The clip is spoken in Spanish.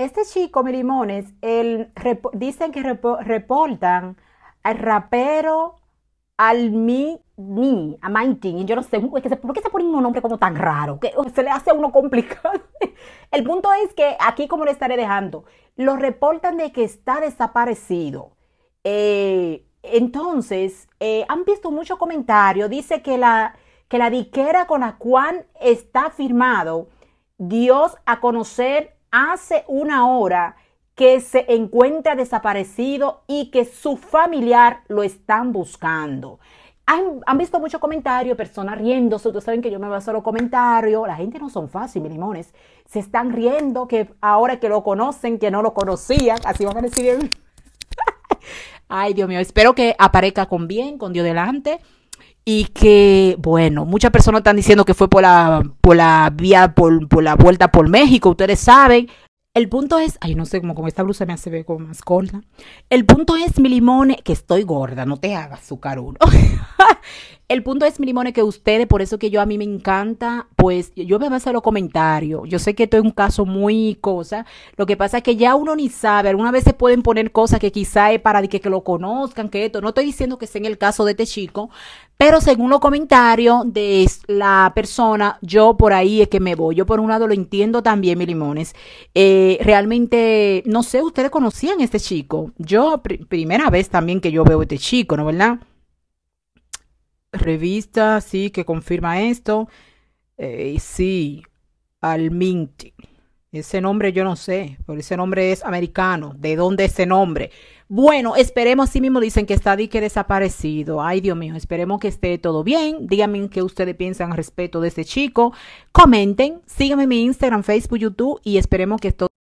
Este chico, mi el, dicen que reportan al rapero al mi, mi, a Mighty. Yo no sé, ¿por qué se ponen un nombre como tan raro? se le hace a uno complicado. El punto es que aquí, como le estaré dejando, lo reportan de que está desaparecido. Eh, entonces, eh, han visto mucho comentario, Dice que la, que la diquera con la cual está firmado, Dios a conocer hace una hora que se encuentra desaparecido y que su familiar lo están buscando. Han, visto muchos comentarios, personas riéndose. Ustedes saben que yo me baso a los comentarios. La gente no son fáciles, mis limones. Se están riendo que ahora que lo conocen, que no lo conocían. Así van a decir. Ay, Dios mío. Espero que aparezca con bien, con Dios delante y que, bueno, muchas personas están diciendo que fue por la, por la vía, por, por la vuelta por México, ustedes saben. El punto es, ay, no sé, como, como esta blusa me hace ver como más gorda. El punto es, mi limón, que estoy gorda, no te hagas, azúcar uno. El punto es, milimones que ustedes, por eso que yo a mí me encanta, pues yo me voy a hacer los comentarios. Yo sé que esto es un caso muy cosa. Lo que pasa es que ya uno ni sabe. vez veces pueden poner cosas que quizá es para que, que lo conozcan, que esto. No estoy diciendo que sea en el caso de este chico, pero según los comentarios de la persona, yo por ahí es que me voy. Yo por un lado lo entiendo también, mi limones. Eh, realmente, no sé, ustedes conocían a este chico. Yo, primera vez también que yo veo a este chico, ¿no verdad? revista, sí, que confirma esto. Eh, sí, Alminti, Ese nombre yo no sé, pero ese nombre es americano. ¿De dónde ese nombre? Bueno, esperemos, Sí mismo dicen que está que desaparecido. Ay, Dios mío, esperemos que esté todo bien. Díganme qué ustedes piensan al respecto de este chico. Comenten, síganme en mi Instagram, Facebook, YouTube y esperemos que todo...